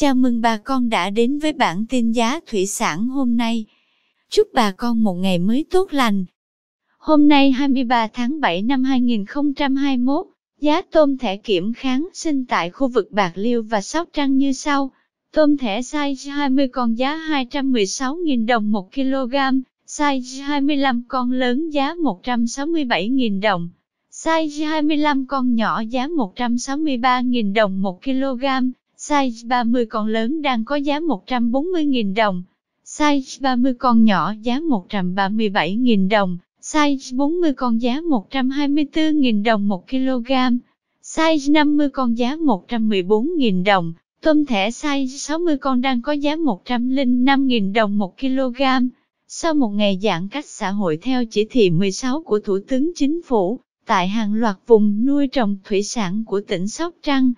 Chào mừng bà con đã đến với bản tin giá thủy sản hôm nay. Chúc bà con một ngày mới tốt lành. Hôm nay 23 tháng 7 năm 2021, giá tôm thẻ kiểm kháng sinh tại khu vực Bạc Liêu và Sóc Trăng như sau. Tôm thẻ size 20 con giá 216.000 đồng 1 kg, size 25 con lớn giá 167.000 đồng, size 25 con nhỏ giá 163.000 đồng 1 kg Size 30 con lớn đang có giá 140.000 đồng. Size 30 con nhỏ giá 137.000 đồng. Size 40 con giá 124.000 đồng 1 kg. Size 50 con giá 114.000 đồng. Tôm thẻ size 60 con đang có giá 105.000 đồng 1 kg. Sau một ngày giãn cách xã hội theo chỉ thị 16 của Thủ tướng Chính phủ, tại hàng loạt vùng nuôi trồng thủy sản của tỉnh Sóc Trăng,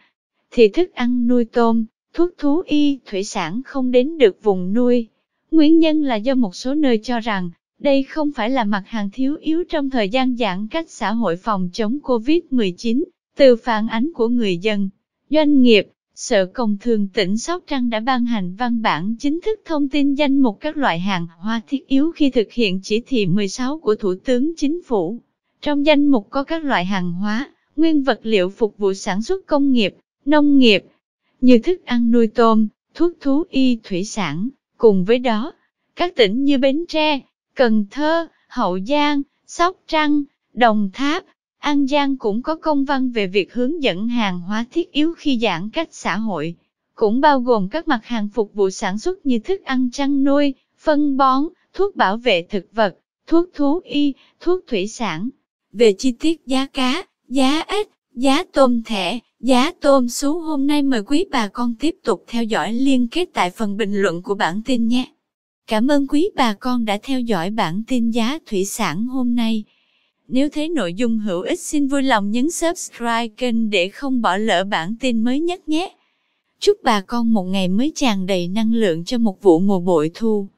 thì thức ăn nuôi tôm, thuốc thú y, thủy sản không đến được vùng nuôi. Nguyên nhân là do một số nơi cho rằng, đây không phải là mặt hàng thiếu yếu trong thời gian giãn cách xã hội phòng chống COVID-19, từ phản ánh của người dân, doanh nghiệp, Sở Công Thương tỉnh Sóc Trăng đã ban hành văn bản chính thức thông tin danh mục các loại hàng hóa thiết yếu khi thực hiện chỉ thị 16 của Thủ tướng Chính phủ. Trong danh mục có các loại hàng hóa, nguyên vật liệu phục vụ sản xuất công nghiệp, nông nghiệp, như thức ăn nuôi tôm, thuốc thú y thủy sản, cùng với đó, các tỉnh như Bến Tre, Cần Thơ, Hậu Giang, Sóc Trăng, Đồng Tháp, An Giang cũng có công văn về việc hướng dẫn hàng hóa thiết yếu khi giãn cách xã hội, cũng bao gồm các mặt hàng phục vụ sản xuất như thức ăn chăn nuôi, phân bón, thuốc bảo vệ thực vật, thuốc thú y, thuốc thủy sản. Về chi tiết giá cá, giá ếch, Giá tôm thẻ, giá tôm sú hôm nay mời quý bà con tiếp tục theo dõi liên kết tại phần bình luận của bản tin nhé. Cảm ơn quý bà con đã theo dõi bản tin giá thủy sản hôm nay. Nếu thấy nội dung hữu ích xin vui lòng nhấn subscribe kênh để không bỏ lỡ bản tin mới nhất nhé. Chúc bà con một ngày mới tràn đầy năng lượng cho một vụ mùa bội thu.